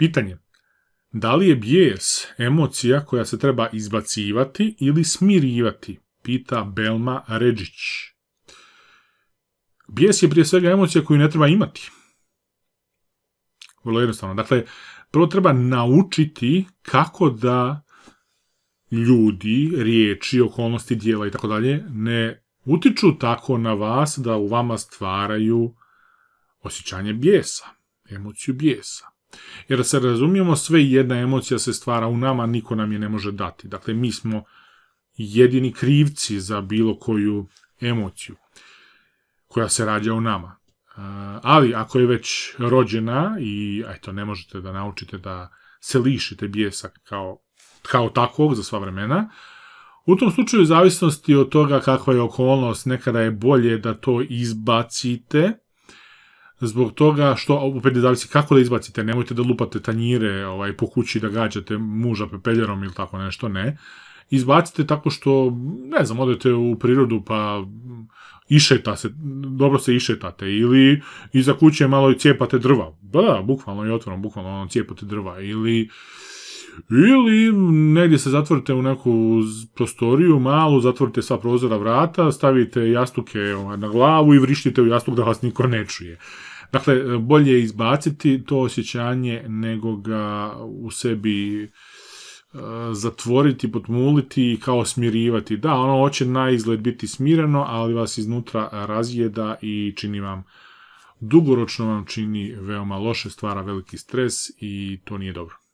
Pitanje. Da li je bijes emocija koja se treba izbacivati ili smirivati? Pita Belma Ređić. Bijes je prije svega emocija koju ne treba imati. Vrlo jednostavno. Dakle, prvo treba naučiti kako da ljudi, riječi, okolnosti, dijela i tako dalje ne utiču tako na vas da u vama stvaraju osjećanje bijesa, emociju bijesa. Jer da se razumijemo, sve jedna emocija se stvara u nama, niko nam je ne može dati. Dakle, mi smo jedini krivci za bilo koju emociju koja se rađa u nama. Ali, ako je već rođena i, eto, ne možete da naučite da se lišite bijesa kao, kao takvog za sva vremena, u tom slučaju, u zavisnosti od toga kakva je okolnost, nekada je bolje da to izbacite, zbog toga što, opet ne zavisi kako da izbacite, nemojte da lupate tanjire ovaj, po kući, da gađate muža pepeljerom ili tako nešto, ne. Izbacite tako što, ne znam, odete u prirodu pa išeta se, dobro se išetate ili iza kuće malo cijepate drva. Da, bukvalno i otvorom, bukvalno ono, cijepate drva ili ili negdje se zatvorite u neku prostoriju malu, zatvorite sva prozora vrata, stavite jastuke ovaj, na glavu i vrištite u jastuk da vas niko ne čuje. Dakle, e, bolje je izbaciti to osjećanje nego ga u sebi e, zatvoriti, potmuliti i kao smirivati. Da, ono hoće na izgled biti smireno, ali vas iznutra razjeda i čini vam dugoročno vam čini veoma loše, stvara veliki stres i to nije dobro.